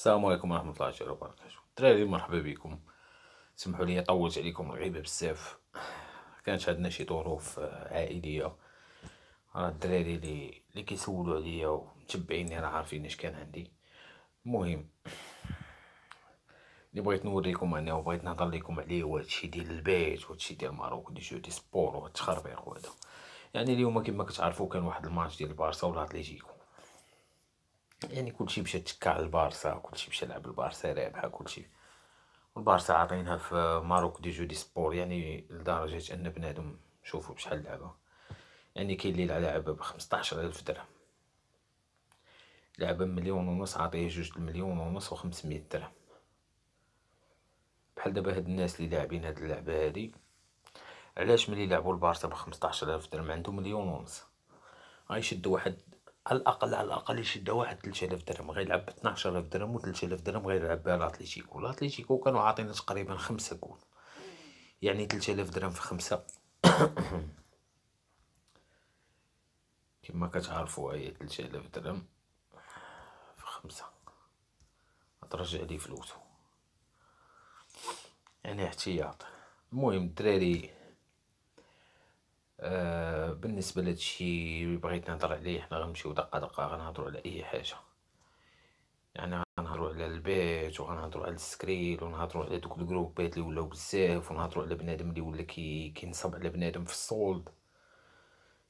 السلام عليكم ورحمة الله تعالى وبركاته الدراري مرحبا بكم سمحوا لي طولت عليكم الغيبة بزاف كانت عندنا شي ظروف عائلية راه الدراري اللي اللي كيسولوا عليا ومتبعيني راه عارفين اش كان عندي المهم اللي بغيت نوريكم انا وبغيت نهضر لكم عليه هو هادشي ديال البيت وهادشي ديال ماروك دي جو دي سبور وهاد التخربيق وهذا يعني اليوم كما كتعرفوا كان واحد الماتش ديال بارسا والاتليتيكو يعني كلشي مشى تكا على البارسا كلشي مشى لعب البارسا رابحه كلشي والبارسا عاطينها في ماروك دي جو دي سبور يعني لدرجه ان بنادم شوفوا بشحال لعبه يعني كاين اللي لعب ب 15000 درهم لعب مليون ونص عطيه جوج مليون ونص و 500 درهم بحال دابا هاد الناس اللي لاعبين هاد اللعبه هادي علاش ملي لعبوا البارسا ب 15000 درهم عندهم مليون ونص غيشدوا واحد على الاقل على الاقل يشد واحد 3000 درهم غيلعب ب 12000 درهم و 3000 درهم غيلعب بها لاتليتيكو لاتليتيكو كانوا عاطينا تقريبا خمسة جول يعني 3000 درهم في خمسة كما كتعرفوا هي 3000 درهم في خمسة ترجع لي فلوسو يعني احتياط المهم الدراري آه، بالنسبه لهادشي اللي بغيت نهضر عليه حنا غنمشيو دقه دقه غنهضرو على اي حاجه يعني غنهضرو على البيت وغنهضرو على السكريل ونهضرو على دوك الجروبات اللي ولاو بزاف ونهضرو على بنادم اللي ولا كي كينصب على بنادم في الصولد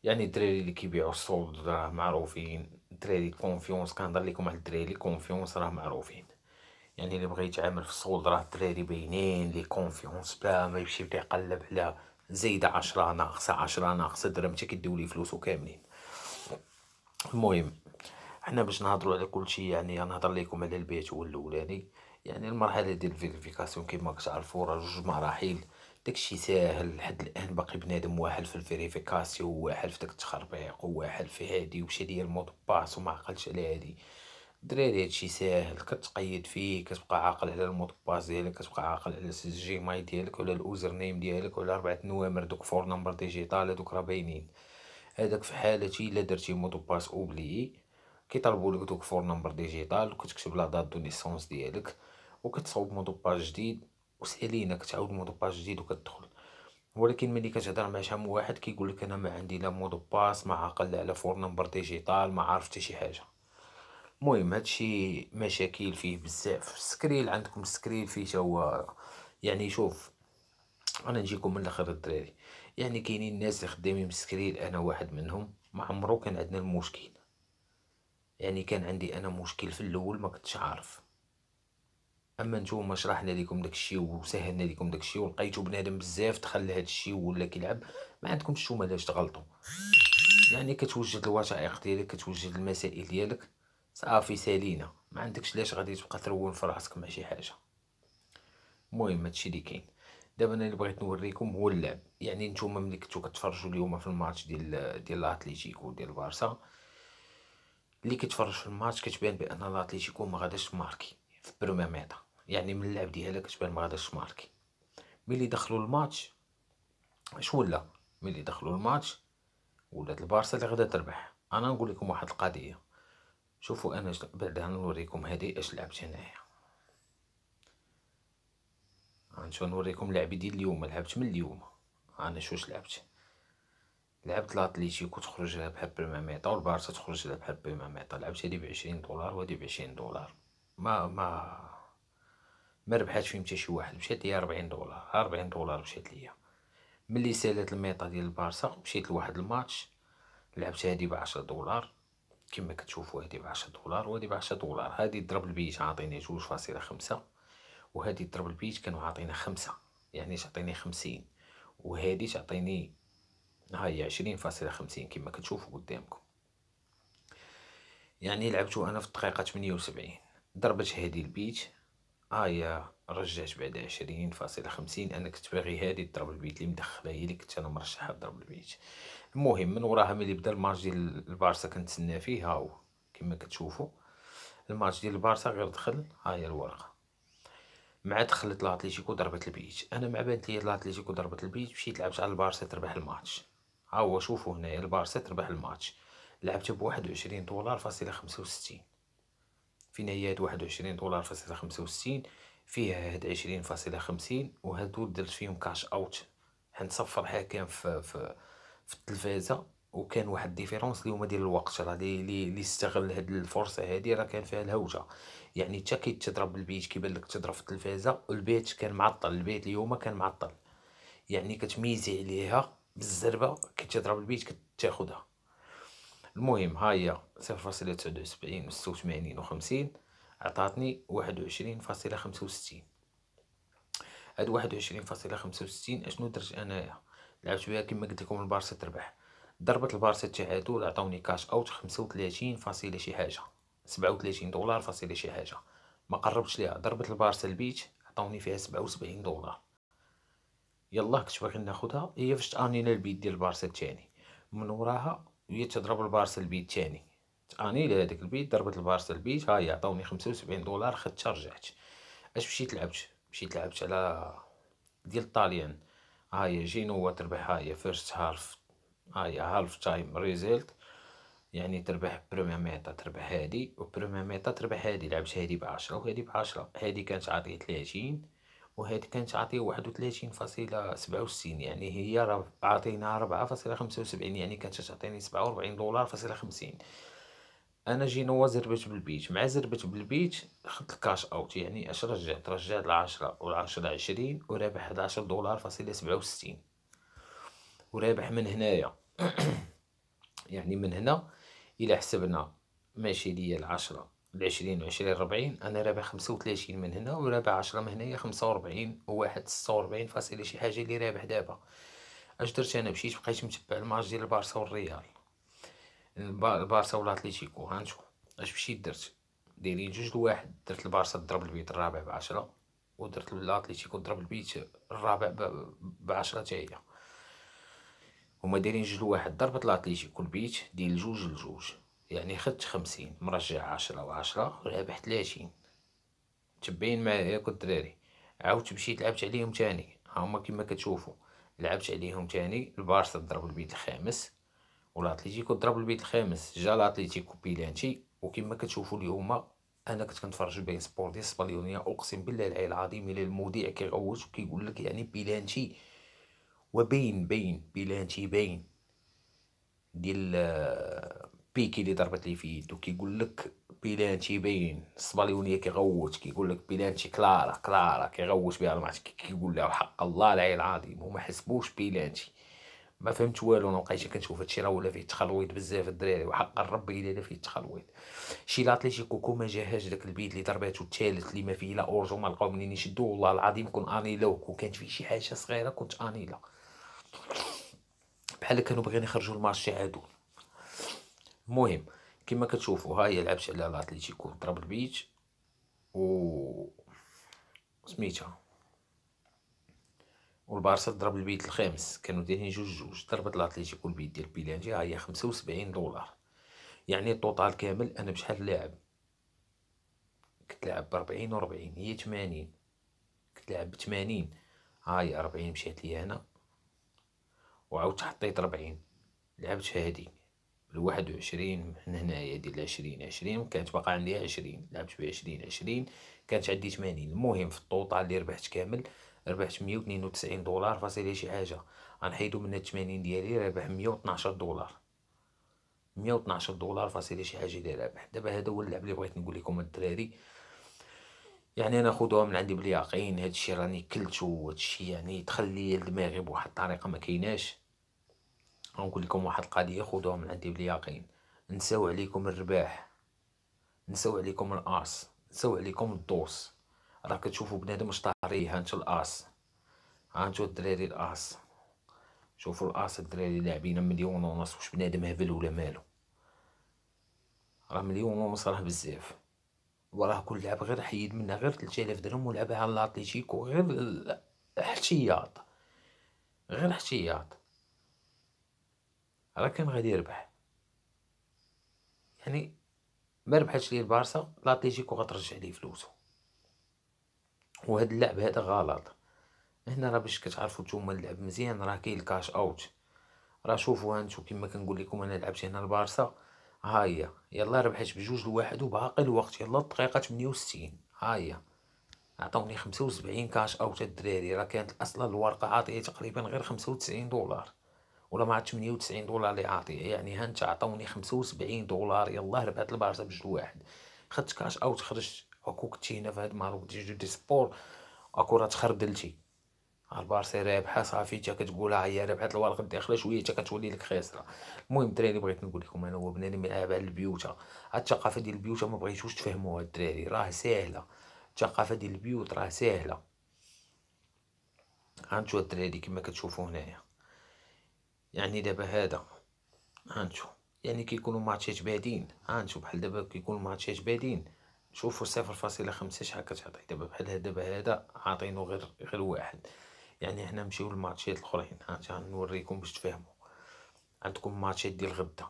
يعني الدراري اللي كيبيعو الصولد راه معروفين الدراري كونفيونس كنهضر ليكم على الدراري كونفيونس راه معروفين يعني اللي بغى يتعامل في الصولد راه الدراري باينين لي كونفيونس بلا ما يمشي يبدا يقلب على زايده 10 ناقصه 10 ناقصه درهم حتى كيديو لي فلوسو كاملين المهم حنا باش نهضروا على كلشي يعني غنهضر لكم على البيت هو الاولاني يعني المرحله ديال الفيريفيكاسيون كيما كتعرفوا راه جوج مراحل داكشي ساهل لحد الان باقي بنادم واحد في الفيريفيكاسيون واحد في داك التخربيق وواحد في هادي وشي ديال الموط باس وما عقلتش على هادي دراري هادشي ساهل كتقيد فيه كتبقى عاقل على باس ديالك كتبقى عاقل على ماي ديالك ولا الاوزر نيم ديالك ولا اربعه نوامر دوك فور نمبر ديجيتال هادوك راه باينين هذاك في حالتي الا درتي باس اوبلي كيطلبوا لك دوك فور نمبر ديجيتال وكتكتب لا دات دو نيسونس ديالك وكتصاوب باس جديد وسالينا كتعاود باس جديد وكتدخل ولكن ملي كتهضر مع شي واحد كيقول لك انا ما عندي لا باس ما عاقل على فور نمبر ديجيتال ما عارف حتى شي حاجه المهم هادشي مشاكل فيه بزاف السكريل عندكم السكريل فيه تا هو يعني شوف انا نجيكم من الاخر الدراري يعني كاينين الناس اللي خدامين بالسكريل انا واحد منهم ما عمرو كان عندنا المشكل يعني كان عندي انا مشكل في الاول ما كنتش عارف اما نتوما شرحنا لكم داكشي وسهلنا لكم داكشي ولقيتو بنادم بزاف دخل هادشي ولا كيلعب ما عندكمش نتوما علاش تغلطوا يعني كتوجد الوثائق ديالك كتوجد المسائل ديالك صافي سالينا ما عندكش ليش غادي تبقى ترون في راسك مع شي حاجه المهم هادشي اللي كاين دابا انا اللي بغيت نوريكم هو اللعب يعني نتوما ملي كنتو كتفرجوا اليوم في الماتش ديال ديال الاتليتيكو ديال البارسا اللي كتفرج في الماتش كتبان بان الاتليتيكو ما غاداش ماركي في بروميميطا يعني من اللعب ديالها كتبان ما غاداش ماركي ملي دخلوا الماتش اش ولا ملي دخلوا الماتش ولات البارسا اللي غادا تربح انا نقول لكم واحد القضيه شوفوا انا بعدها نوريكم هذه اش لعبت هنايا شو نوريكم لعبي ديال اليوم لعبت من اليوم انا شوش لعبت لعبت لاتليتيكو خرج لها بحال بما معطى والبارسا تخرج لها بحال بما لعبت هادي بعشرين دولار وهادي بعشرين دولار ما ما ما ربحات فيهم حتى شي واحد مشات ليا ربعين دولار ربعين دولار مشات ليا ملي سالات الميطا ديال البارسا مشيت لواحد الماتش لعبت هادي بعشرة دولار كما كتشوفوا هذه ب 10 دولار وهذه ب 10 دولار هذه ضرب البيج عاطيني 2.5 وهذه ضرب البيج كانوا عاطينا 5 يعني تعطيني 50 وهذه تعطيني ها هي 20.50 كما كتشوفوا قدامكم يعني لعبتو انا في الدقيقه 78 ضربت هذه البيج ها هي رجعت بعد 20.50 انا كنت باغي هذه ضرب البيج اللي مدخله هي اللي كنت انا مرشحها ضرب البيج المهم من وراها ملي بدا الماتش ديال البارسا كنتسنى فيه هاو كما كتشوفوا الماتش ديال البارسا غير دخل ها هي الورقه مع دخلت لاتليتيكو ضربت البيت انا مع بانت لي لاتليتيكو ضربت البيت مشيت لعبت على البارسا تربح الماتش ها هو شوفوا هنايا البارسا تربح الماتش لعبت بواحد 21 دولار فاصله خمسة وستين في هاد واحد دولار فاصله خمسة فيها هاد عشرين فاصله خمسين وهادو درت فيهم كاش اوت صفر حكام في في في التلفازه وكان واحد ديفيرونس اللي هما ديال الوقت راه لي استغل هاد الفرصه هادي راه كان فيها الهوجه يعني تا كيتضرب البيت كيبان لك تضرب في التلفازه والبيت كان معطل البيت اليوم كان معطل يعني كتميزي عليها بالزربه كتضرب البيت كتاخدها المهم ها هي صفر فاصلة تسعود وسبعين و وثمانين و خمسين عطاتني واحد وعشرين فاصلة خمسة وستين هاد واحد وعشرين فاصلة خمسة وستين اشنو درت انايا لعبت شويه كما قلت لكم البارسا تربح ضربت البارسا تاعاتو عطاوني كاش اوت 35 فاصله شي حاجه 37 دولار فاصله شي حاجه ما قربتش ليها ضربت البارسا البيت عطاوني فيها 77 دولار يلا كنت باغي ناخدها هي فاش تانينا البيت ديال البارسا الثاني من وراها هي تضرب البارسا البيت الثاني تاني لهداك البيت ضربت البارسا البيت هاي عطاوني 75 دولار خدتها رجعت اش مشيت لعبت مشيت لعبت على ديال الطاليان هاي جينو وتربح هاي فيرست هالف هاي هالف تايم ريزلت يعني تربح بريمير ميتا تربح هادي وبريمير ميتا تربح هادي لعبت هادي بعشرة وهادي بعشرة هادي كانت عاطيه تلاتين وهادي كانت عاطيه واحد وتلاتين فاصلة سبعة وستين يعني هي عاطينا ربعة فاصلة خمسة وسبعين يعني كانت تعطيني سبعة وربعين دولار فاصلة خمسين انا جينوا زربت بالبيت مع زربت بالبيت خدت الكاش اوت يعني اش رجعت رجعت العشرة 10 عشرين ورابح هاد دولار فاصلة سبعة ورابح من هنايا يعني من هنا الى حسبنا ماشي ليا العشرة و 20 ربعين انا رابح خمسة من هنا ورابح عشرة من هنايا خمسة و 1 ستة وربعين فاصلة شي حاجة اللي رابح دابا اش درت انا مشيت بقيت متبع الماتش ديال البارسا والريال بارسا ولا اتليتيكو هانشوف اش مشيت درت دايرين جوج لواحد درت البارسا ضرب البيت الرابع بعشرة ودرت الاتليتيكو ضرب البيت الرابع بعشرة حتى هي هما دايرين جوج لواحد ضربت الاتليتيكو البيت ديال جوج لجوج يعني خدت خمسين مرجع عشرة وعشرة ورابح تلاتين تبين معايا ياك الدراري عاودت مشيت لعبت عليهم تاني هاهما كيما كتشوفو لعبت عليهم تاني البارسا ضرب البيت الخامس اتليتيكو ضرب البيت الخامس جا لاتليتيكو بيلانتي وكما كتشوفوا اليوم انا كنت كنتفرج بين سبور ديال اسبانيونيه اقسم بالله العلي العظيم الى المذيع كيغوت وكيقول لك يعني بيلانتي وبين بين بيلانتي بين ديال آه، بيكي اللي ضربت لي في يدو كيقول لك بيلانتي بين السباليونيه كيغوت كيقول لك بيلانتي كلارا كلارا كيغوت بها الماتش كيقول لها حق الله العلي العظيم وما حسبوش بيلانتي ما فهمت والو انا بقيت كنشوف هادشي راه ولا فيه تخلويط بزاف الدراري وحق الرب الا الا فيه تخلويط شي لاتليتيكو ما جاهاش داك البيت اللي ضرباتو الثالث اللي ما فيه لا اورجو ما لقاو منين يشدو والله العظيم كون انيلوه كون كانت فيه شي حاجه صغيره كنت لا بحال كانوا باغيين يخرجوا المارشي عادو المهم كما كتشوفوا ها هي لعبت على لاتليتيكو ضرب البيت و سميتها والبارسا ضرب البيت الخامس كانوا دايرين جوج جوج ضربت الاتليتيكو البيت ديال بيلانجي ها هي 75 دولار يعني الطوطال كامل انا بشحال لاعب كنت لاعب ب 40 و 40 هي 80 كنت لاعب ب 80 ها هي 40 مشات لي انا وعاودت حطيت 40 لعبت هادي ب 21 من هنايا ديال 20 20 كانت باقا عندي 20 لعبت ب 20 20 كانت عندي 80 المهم في الطوطال اللي ربحت كامل ربحت 192 دولار فاصل شي حاجه غنحيدو منها 80 ديالي ربح 112 دولار 112 دولار فاصل شي حاجه ديال رابح دابا هذا هو اللعب اللي بغيت نقول لكم الدراري يعني انا خدوها من عندي باليقين هادشي راني كلتو هادشي يعني دخل لي دماغي بواحد الطريقه ما كايناش غنقول لكم واحد القضيه خدوها من عندي باليقين نساو عليكم الرباح نساو عليكم الارس نساو عليكم الدوس راه كتشوفوا بنادم واش طاري هانتو الاس هانتو الدراري الاس شوفوا الاس الدراري لاعبين مليون ونص واش بنادم هبل ولا مالو راه مليون ونص راه بزاف وراه كل لعب غير حيد منها غير 3000 درهم ولعبها على الاتليتيكو غير احتياط غير احتياط راه كان غادي يربح يعني ما ربحتش ليه البارسا لاتليتيكو غترجع ليه فلوسو وهاد اللعب هذا غلط هنا راه باش كتعرفوا نتوما اللعب مزيان راه كاين الكاش اوت راه شوفوا هانتو كما كنقول لكم انا لعبت هنا البارسا ها هي يلا ربحت بجوج لواحد وباقي الوقت يلا الدقيقه 68 ها هي عطاوني 75 كاش اوت الدراري راه كانت اصلا الورقه عاطيه تقريبا غير 95 دولار ولا مع 98 دولار اللي عاطيه يعني هانت عطاوني 75 دولار يلا ربحت البارسا بجوج لواحد خدت كاش اوت خرجت اكو هنا في هاد دي جو دي سبور اكو راه تخردلتي البارسي رابحه صافي تا كتقولها هي ربحت الورق الداخله شويه تا كتولي لك خاسره المهم الدراري بغيت نقول لكم انا هو بنادم يلعب على البيوتا هاد الثقافه ديال البيوتا ما بغيتوش تفهموها الدراري راه ساهله الثقافه ديال البيوت راه ساهله هانتو الدراري كما كتشوفوا هنايا يعني دابا هذا هانتو يعني كيكونوا ماتشات بادين هانتو بحال دابا كيكونوا ماتشات بادين شوفوا صفر فاصلة خمسة شحال كتعطي دابا بحال دابا هذا عاطينو غير غير واحد يعني هنا نمشيو للماتشات الاخرين ها نوريكم باش تفهموا عندكم ماتشات ديال غدا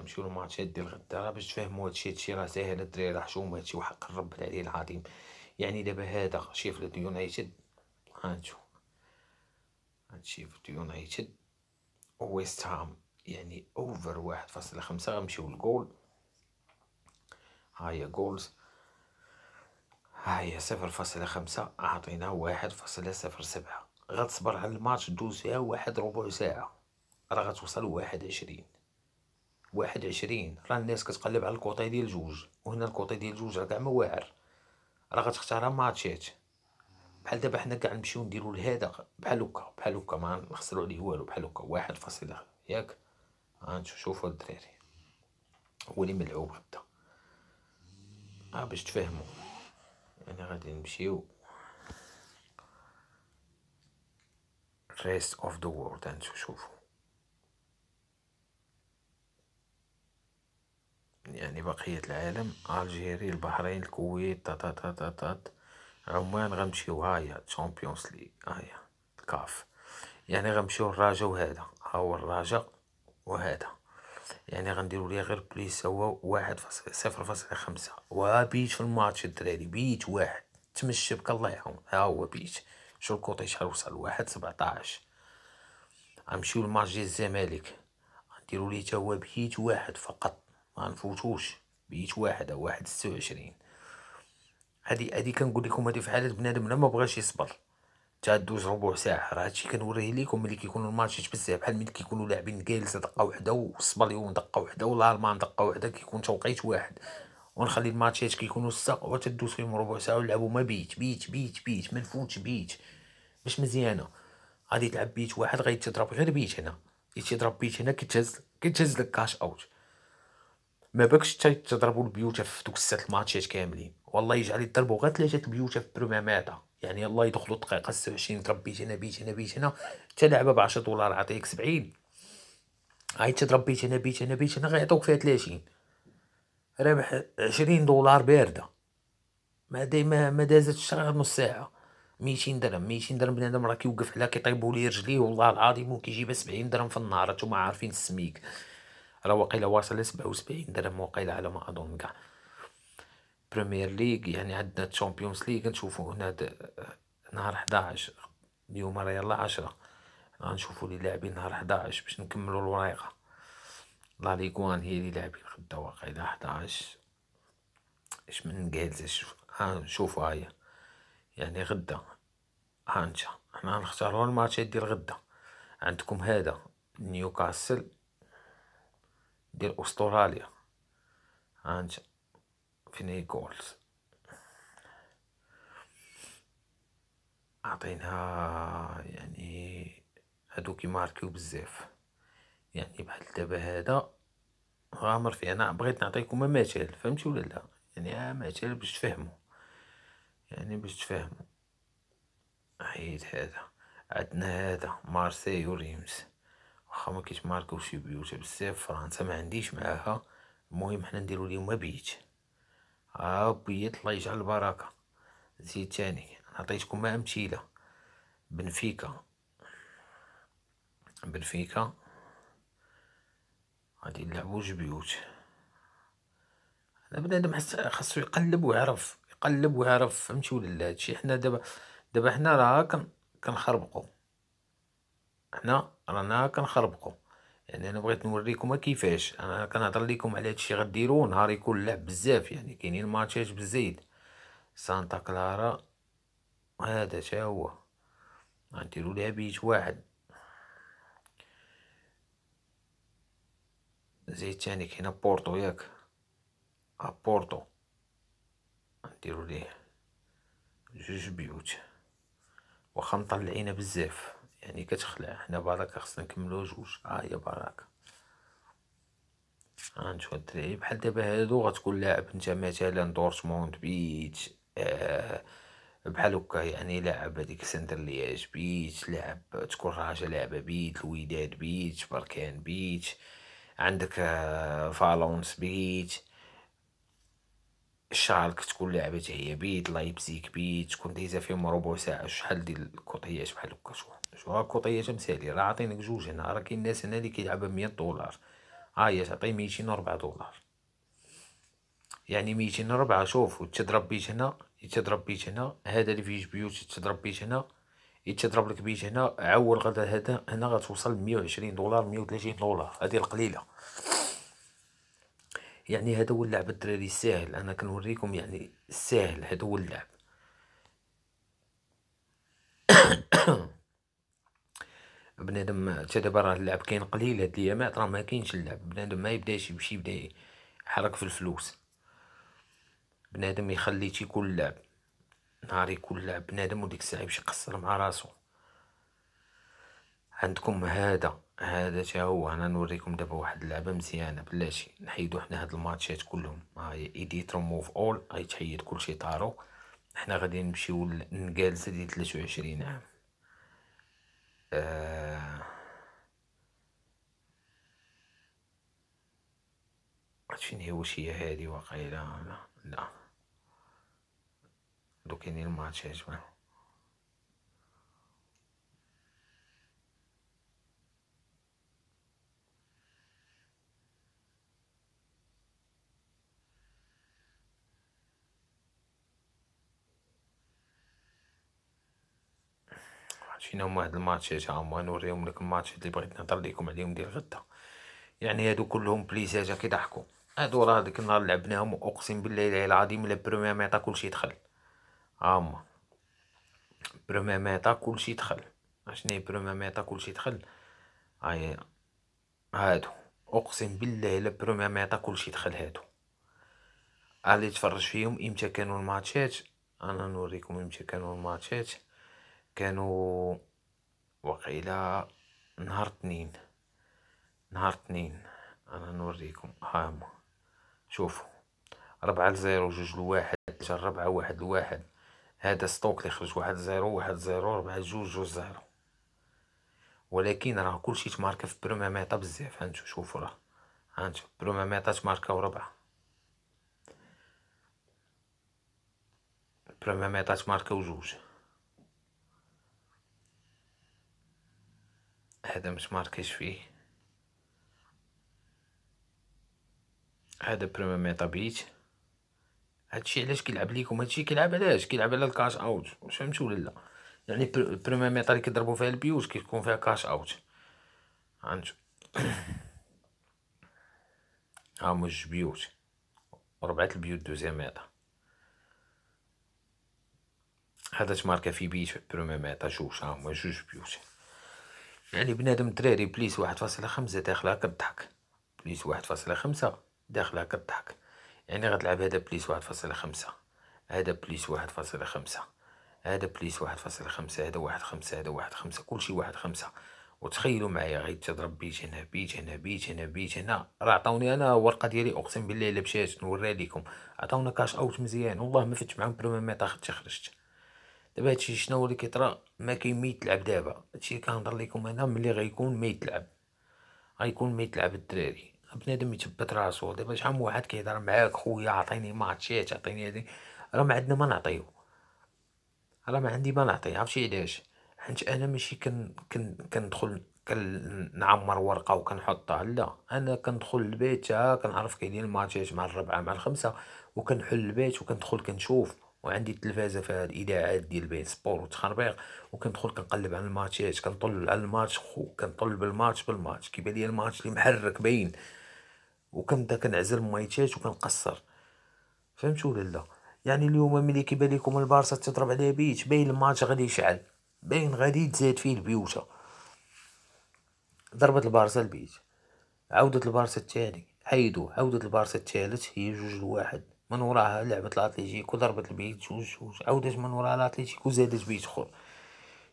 نمشيو للماتشات ديال غدا راه باش تفهموا هادشي هادشي راه ساهل الدراري راه حشومه هادشي وحق الرب العلي العظيم يعني دابا هذا شيفيلد يونايتد هانتو هاد شيفيلد يونايتد ويست هام يعني اوفر واحد فاصلة خمسة غنمشيو للجول ها هي جولز ها هي صفر فاصلة خمسة أعطينا واحد فاصلة صفر سبعة غتصبر على الماتش دوز فيها واحد ربع ساعة راه غتوصل واحد عشرين واحد عشرين راه الناس كتقلب على الكوطي ديال جوج وهنا الكوطي ديال جوج راه كاع ما واعر راه غتختارها ماتشات بحال دابا حنا كاع نمشيو نديرو لهذا بحال هكا بحال هكا ما نخسرو عليه والو بحال هكا واحد فاصلة ياك هانتو شوفو الدراري هو اللي ملعوب غدا اه باش تفهموا يعني غادي نمشيو rest of the world انتو شوفوا يعني بقية العالم الجيري البحرين الكويت تا تا تا تا تا عمان غنمشيو هايا تشامبيونز ليغ هايا الكاف يعني غنمشيو الراجا وهذا ها هو الرجا وهذا يعني غنديروا ليه غير بليس هو واحد فاصل صفر فاصل خمسة وبيت في الماتش الدراري بيت واحد تمشى بك الله يعاون ها هو بيت شو الكوطي شحال وصل واحد سبعتاش غنمشيو لماتش ديال الزمالك غنديروا ليه تا هو بيت واحد فقط ما نفوتوش بيت واحد او واحد ستة وعشرين هادي هادي كنقول لكم هادي في حالة بنادم لا ما بغاش يصبر دوز ربع ساعه راه هادشي كنوريه ليكم ملي كيكونوا الماتشات بزاف بحال ملي كيكونوا لاعبين جالسه دقه وحده والسباليون دقه وحده والالمان دقه وحده كيكون توقيت واحد ونخلي الماتشات كيكونوا سته وتدوز فيهم ربع ساعه ونلعبوا ما بيت بيت بيت بيت ما نفوتش بيت باش مزيانه غادي تلعب بيت واحد غادي تضرب غير بيت هنا يتضرب بيت هنا كتهز كتهز لك كاش اوت ما باكش حتى تضربوا البيوت في دوك السات الماتشات كاملين والله يجعل يضربوا غير ثلاثه البيوت في ماتا يعني الله يدخلوا الدقيقه 26 تربيت هنا بيت هنا بيت هنا حتى لعبه ب 10 دولار عطيك 70 هاي تربيت هنا بيت هنا بيت هنا غيعطوك فيها 30 رابح 20 دولار بارده ما دايما ما دازتش نص ساعه 200 درهم 200 درهم بنادم راه كيوقف على كيطيبو ليه رجليه والله العظيم وكيجيبها 70 درهم في النهار نتوما عارفين السميك راه واقيلا واصل ل 77 درهم واقيلا على ما اظن كاع بريمير ليغ يعني عندنا تشامبيونز ليغ نشوفو هنا نهار 11 اليوم راه يلا 10 غنشوفو لي لاعبين نهار 11 باش نكملو الوريقه لا ليغوان هي لي لاعبين غدا واقيلا 11 اش من ها نشوفو هايا يعني غدا ها انت حنا غنختارو الماتشات ديال غدا عندكم هذا نيوكاسل ديال استراليا ها انت فيني جولز عطيناها يعني هادو ماركيو بزاف يعني بحال دابا هذا غامر فيه انا بغيت نعطيكم مثال فهمتي ولا لا يعني آه، مثال باش تفهموا يعني باش تفهموا عيد هذا عندنا هذا مارسي وريمز واخا ما كيتماركوش شي بيوت بزاف فرنسا ما عنديش معاها المهم حنا نديرو ليهم بيت ربي الله يجعل البركه زيد تاني عطيتكم امثله بنفيكا بنفيكا غادي نلعبو جبيوت هذا بنادم خاصو يقلب ويعرف يقلب ويعرف فهمتي ولا لا هادشي حنا دابا دابا حنا راه كنخربقو حنا رانا كنخربقو يعني انا بغيت نوريكم كيفاش انا كنهضر لكم على هادشي غديرو نهار يكون لعب بزاف يعني كاينين ماتشات بزيد سانتا كلارا هذا تا هو غنديرو ليها بيت واحد زيد تاني كاينه بورتو ياك ا آه، بورتو نديرو ليه جوج بيوت واخا مطلعينا بزاف يعني كتخلع حنا بركة خصنا نكملو جوج ها آه، هي بركة نشوف الدراري بحال دابا هادو غتكون لاعب انت مثلا دورتموند بيت آه بحال هكا يعني لاعب هذيك سنتر لياج بيت لاعب تكون راجا لعبه بيت الوداد بيت بركان بيت عندك آه، فالونس بيت شارك تكون لعبة هي بيت لايبزيك بيت تكون ديزا فيهم ربع ساعة شحال ديال الكوطيات بحال هكا شوف شو ها كوطيه تمثالي راه عاطينك جوج هنا راه كاين ناس هنا اللي كيلعبها ب 100 دولار ها هي تعطي 204 دولار يعني 204 شوف تضرب بيت هنا يتضرب بيت هنا هذا لي فيه بيوت يتضرب بيت هنا يتضرب لك بيت هنا عول غدا هذا هنا غتوصل 120 دولار 130 دولار هذه القليله يعني هذا هو اللعب الدراري الساهل انا كنوريكم يعني الساهل هذا هو اللعب بنادم حتى دابا راه اللعب كاين قليل هاد الايامات راه ما كاينش اللعب بنادم ما يبداش يمشي يبدا يحرك في الفلوس بنادم يخلي تيكون لعب نهار يكون لعب بنادم وديك الساعه يمشي يقصر مع راسو عندكم هذا هذا تا هو انا نوريكم دابا واحد اللعبه مزيانه بلاتي نحيدو حنا هاد الماتشات كلهم ها هي ايديت ريموف اول غيتحيد كلشي طارو حنا غادي نمشيو لنكالزه ديال 23 عام عرفت آه، فين هي واش هي هادي واقيلا لا دوك كاينين الماتشات هما واحد الماتشات ها هما نوريهم لك الماتشات اللي بغيت نهضر لكم عليهم ديال غدا يعني هادو كلهم بليزاجا كيضحكوا هادو راه ديك النهار لعبناهم اقسم بالله العلي العظيم لا بروميير ميطا كلشي دخل ها هما بروميير ميطا كلشي دخل اشني بروميير ميطا كلشي دخل هاي هادو اقسم بالله لا بروميير ميطا كلشي دخل هادو اللي تفرج فيهم امتى كانوا الماتشات انا نوريكم امتى كانوا الماتشات كانوا وقيلة نهار اثنين نهار اثنين انا نوريكم هاهم شوفوا ربعة لزيرو جوج لواحد جا ربعة واحد لواحد هذا ستوك اللي خرج واحد زيرو واحد زيرو ربعة جوج جوج زيرو ولكن راه كلشي تماركا في بروما ميطا بزاف هانتو شوفوا راه هانتو بروما ميطا تماركاو ربعة بروما ميطا تماركاو جوج هذا ماركش فيه هذا بريمير ميتا بيت هادشي علاش كيلعب ليكم هادشي كيلعب علاش كيلعب على الكاش اوت واش فهمتي ولا لا يعني بريمير ميتا اللي كيضربوا فيها البيوت كيكون فيها كاش اوت عنده ها هما جوج بيوت ربعة البيوت دوزيام ميتا هذا تماركا في بيت بريمير ميتا جوج ها هما جوج بيوت يعني بنادم دراري بليس واحد فاصلة خمسة داخله هاكا بليس واحد فاصلة خمسة داخله هاكا يعني غتلعب هذا بليس واحد فاصلة خمسة هذا بليس واحد فاصلة خمسة هذا بليس واحد فاصلة خمسة هذا واحد خمسة هذا واحد خمسة كلشي واحد خمسة وتخيلوا معايا غيتضرب بيت هنا بيت هنا بيت هنا بيت هنا راه عطاوني انا الورقه ديالي اقسم بالله الا مشات نوريها لكم عطاونا كاش اوت مزيان والله ما فتش معاهم بلو ما خرجت دابا هادشي شنو اللي كيطرا ما كاين ما يتلعب دابا هادشي اللي كنهضر لكم انا ملي غيكون ما يتلعب غيكون ما يتلعب الدراري بنادم يثبت راسو دابا شحال من واحد كيهضر معاك خويا عطيني ماتشات عطيني هادي راه ما عندنا ما نعطيو راه ما عندي ما نعطي عرفتي علاش حيت انا ماشي كن كن كندخل كنعمر ورقه وكنحطها لا انا كندخل البيت كنعرف كاينين الماتشات مع الربعه مع الخمسه وكنحل البيت وكندخل كنشوف وعندي التلفازه فيها الاذاعات ديال بين سبور وتخربيق وكندخل كنقلب على الماتشات كنطل على الماتش خو كنطل بالماتش بالماتش كيبان لي الماتش اللي محرك باين وكنبدا كنعزل ميتات وكنقصر فهمت ولا لا يعني اليوم ملي كيبان لكم البارسا تضرب عليه بيت باين الماتش غادي يشعل باين غادي تزاد فيه البيوته ضربت البارسا البيت عودت البارسا الثاني حيدو عودت البارسا الثالث هي جوج لواحد من وراها لعبت الاتليتيكو ضربت البيت جوج جوج عاودت من وراها الاتليتيكو زادت بيت اخر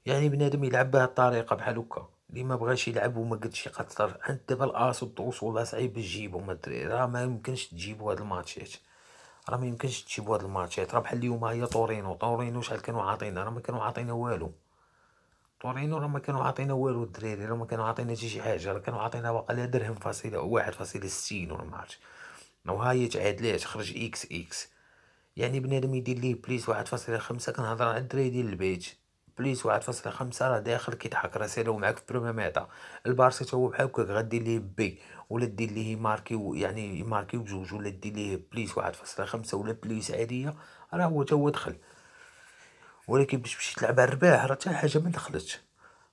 يعني بنادم يلعب بها الطريقه بحال هكا اللي ما بغاش يلعب وما قدش يقدر عند دابا و الوصول صعيب تجيبهم الدراري راه ما يمكنش هاد الماتشات راه ما يمكنش هاد الماتشات راه بحال اليوم هي تورينو تورينو شحال كانوا عاطينا راه ما كانوا عاطينا والو تورينو راه ما كانوا عاطينا والو الدراري راه ما كانوا عاطينا حتى شي حاجه راه كانوا عاطينا واقيلا درهم فاصله واحد فاصله ستين ولا ما عرفتش ها هي ليه تخرج اكس اكس يعني بنادم يدير ليه بليس واحد فاصلة خمسة كنهضر على الدراري ديال البيت بليس واحد فاصلة خمسة راه داخل كيضحك راه سالو معاك في بروميميطا البارسا تا هو بحال هكاك غدير ليه بي ولا دير ليه ماركي يعني ماركي بجوج ولا دير ليه بليس واحد فاصلة خمسة ولا بليس عادية راه هو تا هو دخل ولكن باش تمشي تلعب على الرباح راه تا حاجة ما دخلتش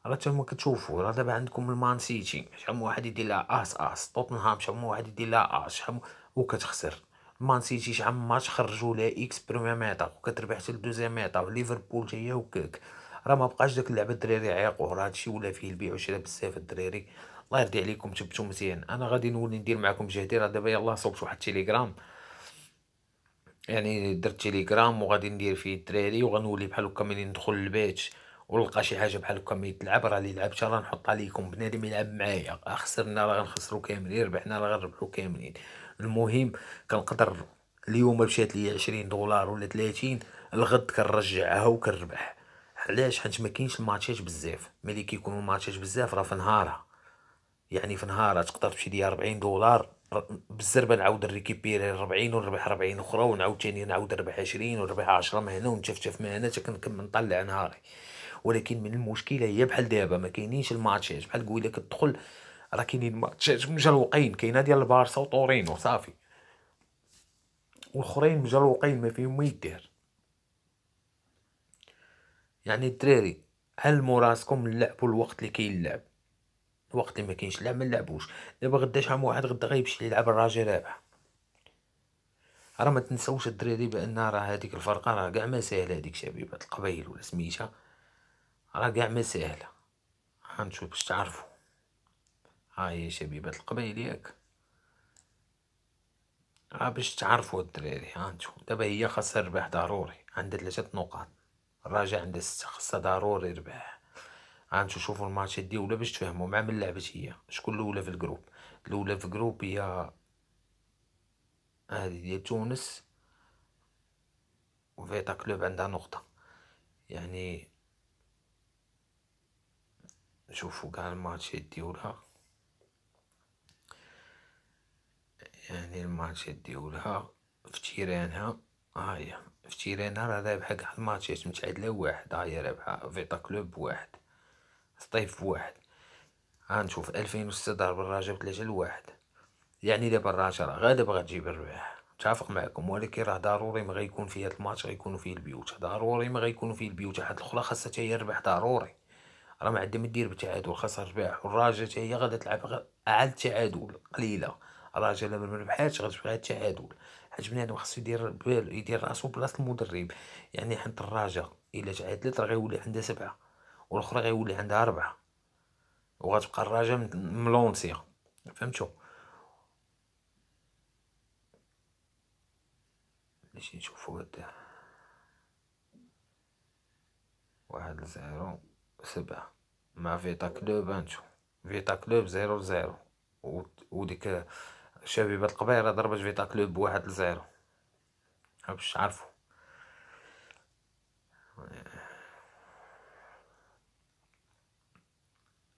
راه نتوما كتشوفوا راه دابا عندكم المان سيتي شحال من واحد يدير لها اس اس توتنهام شحال من واحد يدير لها اس شحال وكتخسر مان سيتي شحال ماتش خرجوا لها اكس بروميام عطاك وكتربح حتى لدوزيام عطاو ليفربول حتى هكاك وكاك راه ما بقاش داك اللعبه الدراري عيقوه راه هادشي ولا فيه البيع والشراء بزاف الدراري الله يرضي عليكم تبتو مزيان انا غادي نولي ندير معكم جهدي راه دابا يلاه صوبت واحد التليجرام يعني درت تيليجرام وغادي ندير فيه الدراري وغنولي بحال هكا ملي ندخل للبيت ونلقى شي حاجه بحال هكا ملي تلعب راه اللي لعبتها راه نحطها ليكم بنادم يلعب معايا خسرنا راه غنخسرو كاملين ربحنا راه غنربحو كاملين المهم كنقدر اليوم مشات لي 20 دولار ولا 30 الغد كنرجعها وكنربح علاش حيت ما كاينش الماتشات بزاف ملي كيكونوا الماتشات بزاف راه في نهارها يعني في نهارها تقدر تمشي ليا 40 دولار بالزربه نعاود نريكيبيري 40 ونربح 40 اخرى ونعاود ثاني نعاود نربح 20 ونربح 10 من هنا ونتفتف من هنا حتى كنكمل نطلع نهاري ولكن من المشكله هي بحال دابا ما كاينينش الماتشات بحال قول لك تدخل راه كاينين مجلوقين كاينه ديال البارسا وطورينو صافي والاخرين مجلوقين ما فيهم ما يدير يعني الدراري علموا راسكم نلعبوا الوقت اللي كيلعب الوقت اللي ما كاينش لعب ما نلعبوش دابا غدا شحال واحد غدا غيمشي يلعب الراجي رابح راه ما تنساوش الدراري بان راه هذيك الفرقه راه كاع ما ساهله هذيك شبيبه القبائل ولا سميتها راه كاع ما ساهله غنشوف باش تعرفوا هاي شبيبة القبايل ياك ها باش تعرفوا الدراري ها انتو دابا هي خاصها ربح ضروري عندها ثلاثة نقاط الراجع عندها ستة خاصها ضروري ربح ها انتو شوفوا الماتشات ديالو باش تفهموا مع من لعبت هي شكون الاولى في الجروب الاولى في الجروب هي هذه ديال تونس وفيتا كلوب عندها نقطة يعني نشوفوا كاع الماتشات ديالها يعني الماتشات ديولها في تيرانها هاهي في تيرانها راه رابحة كاع الماتشات متعادلة واحد هاهي رابحة فيتا كلوب واحد سطيف ها آه، غنشوف ألفين وستة ضرب الرجاء بتلاتة لواحد يعني دابا الراجا راه غادا باغا تجيب الرباح متفق معكم ولكن راه ضروري ما غيكون في هاد الماتش غيكونوا فيه البيوت ضروري ما غيكونوا فيه البيوت حد الاخرى خاصها هي ربح ضروري راه ما عندها ما دير بالتعادل خاصها ربح والراجا هي غادا تلعب عاد تعادل قليله راجل ما ربحاتش غتبقى التعادل حيت بنادم خاصو يدير بالو يدير راسو بلاصه المدرب يعني حنت الراجا الا تعادلت راه غيولي عندها سبعه والاخرى غيولي عندها اربعه وغتبقى الراجا ملونسيه فهمتو باش نشوفو هاد واحد لزيرو سبعة مع فيتا كلوب هانتو فيتا كلوب زيرو لزيرو وديك شبيبة القبيرة ضربت فيتا كلوب بواحد لزيرو باش تعرفو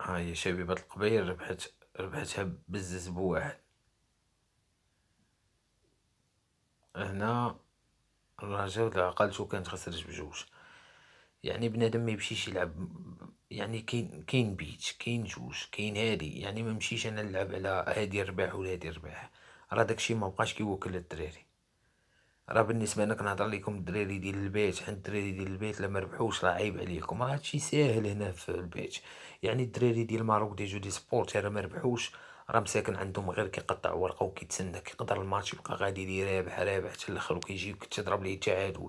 هاي شبيبة القبير ربحت ربحتها بزز بواحد هنا الرجاء والعقلتو كانت خسرت بجوج يعني بنادم ما يمشيش يلعب يعني كاين كاين بيت كاين جوج كاين هادي يعني ما مشيش انا نلعب على هادي ربح ولا هادي ربح راه داكشي ما بقاش كيوكل الدراري راه بالنسبه انا كنهضر لكم الدراري ديال البيت عند الدراري ديال البيت لا ما ربحوش راه عيب عليكم راه هادشي ساهل هنا في البيت يعني الدراري ديال ماروك دي جو دي سبورت راه ما ربحوش راه مساكن عندهم غير كيقطع ورقه وكيتسنى كيقدر الماتش يبقى غادي يدير رابح رابح حتى الاخر وكيجي تضرب ليه التعادل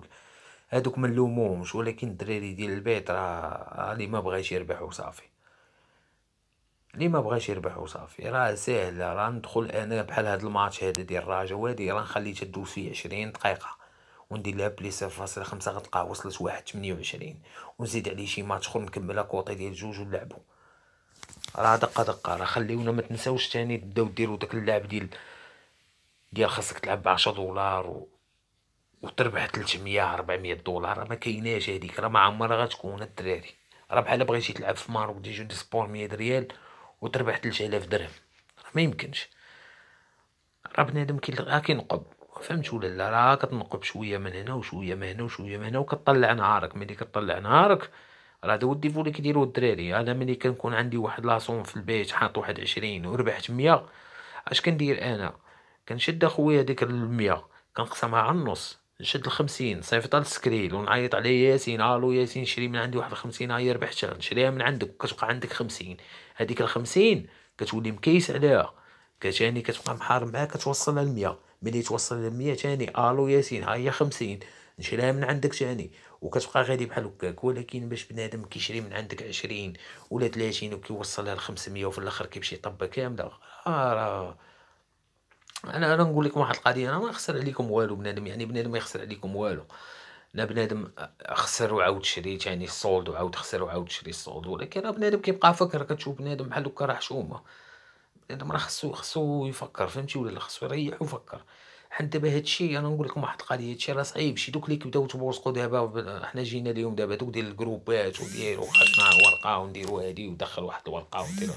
هادوك ما نلومهمش ولكن الدراري ديال البيت راه اللي ما بغاش يربح وصافي اللي ما بغاش يربح وصافي راه ساهله راه ندخل انا بحال هاد الماتش هذا ديال الراجا وهادي راه خليتها تدوز فيه 20 دقيقه وندير لها بلي 0.5 غتلقى وصلت واحد 28 ونزيد عليه شي ماتش اخر نكملها كوطي ديال جوج ونلعبو راه دقه دقه راه خليونا ما تنساوش تاني تبداو ديروا داك اللعب ديال ديال خاصك تلعب ب 10 دولار و وتربح 300 400 دولار راه ما كايناش هذيك راه ما عمرها غتكون الدراري راه بحال بغيتي تلعب في ماروك دي جو دي سبور 100 ريال وتربح 3000 درهم راه ما يمكنش راه بنادم كينقب فهمت ولا لا راه كتنقب شويه من هنا وشويه من هنا وشويه من هنا وكتطلع نهارك ملي كطلع نهارك راه دو هو اللي كيديروه الدراري انا ملي كنكون عندي واحد لاصون في البيت حاط واحد عشرين وربحت 100 اش كندير انا كنشد اخويا ديك 100 كنقسمها على النص نشد الخمسين صيفطها للسكريل ونعيط عليه ياسين الو ياسين شري من عندي واحد الخمسين هاي آه، ربحتها نشريها من عندك وكتبقى عندك خمسين هذيك الخمسين كتولي مكيس عليها كتاني كتبقى محارم معاها كتوصل للمية ملي توصل للمية تاني الو ياسين ها هي خمسين نشريها من عندك تاني وكتبقى غادي بحال هكاك ولكن باش بنادم كيشري من عندك عشرين ولا تلاتين وكيوصلها لخمسمية وفي الاخر كيمشي طبه كامله آه راه انا انا نقول لكم واحد القضيه انا ما خسر عليكم والو بنادم يعني بنادم ما يخسر عليكم والو انا بنادم خسر وعاود شري يعني الصولد وعاود خسر وعاود شري الصولد ولكن انا بنادم كيبقى فكر كتشوف بنادم بحال هكا راه حشومه بنادم راه خصو خصو يفكر فهمتي ولا خصو يريح ويفكر حنا دابا هادشي انا نقول لكم واحد القضيه هادشي راه صعيب شي دوك اللي كيبداو تبورسقوا دابا حنا جينا اليوم دابا دوك ديال الجروبات وديروا خدنا ورقه ونديروا هادي ودخل واحد الورقه ونديروا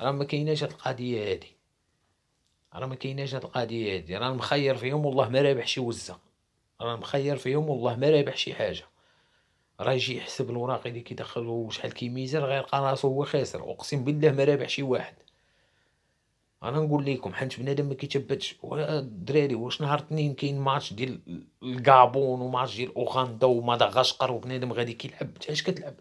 راه ما كايناش هاد القضيه هادي راه ما كايناش هاد القضيه هادي راه مخير فيهم والله ما رابح شي وزه راه مخير فيهم والله ما رابح شي حاجه راه يجي يحسب الوراق اللي كيدخلو شحال كيميزر غيلقى راسو هو خاسر اقسم بالله ما رابح شي واحد انا نقول لكم حنت بنادم ما كيتبتش الدراري واش نهار اثنين كاين ماتش ديال الكابون وماتش ديال اوغندا ومدغشقر وبنادم غادي كيلعب انت اش كتلعب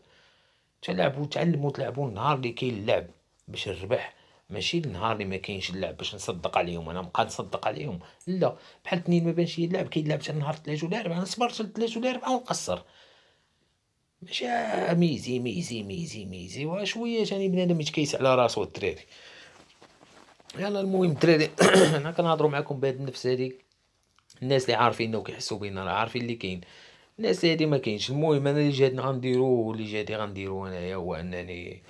تلعبوا تعلموا تلعبوا النهار اللي كاين اللعب باش الربح ماشي النهار اللي ما كاينش اللعب باش نصدق عليهم انا نبقى نصدق عليهم لا بحال اثنين ما بانش يلعب كاين لعب حتى نهار الثلاث ولا انا نصبر حتى الثلاث ولا الاربعاء ونقصر ماشي آه، ميزي ميزي ميزي ميزي وشويه ثاني بنادم يتكيس على راسو الدراري يلا المهم الدراري انا كنهضروا معكم بهاد النفس هذيك الناس اللي عارفين وكيحسوا بينا راه عارفين اللي كاين الناس هادي ما كاينش المهم انا اللي جهدنا غنديرو اللي جهدي غنديرو انايا هو انني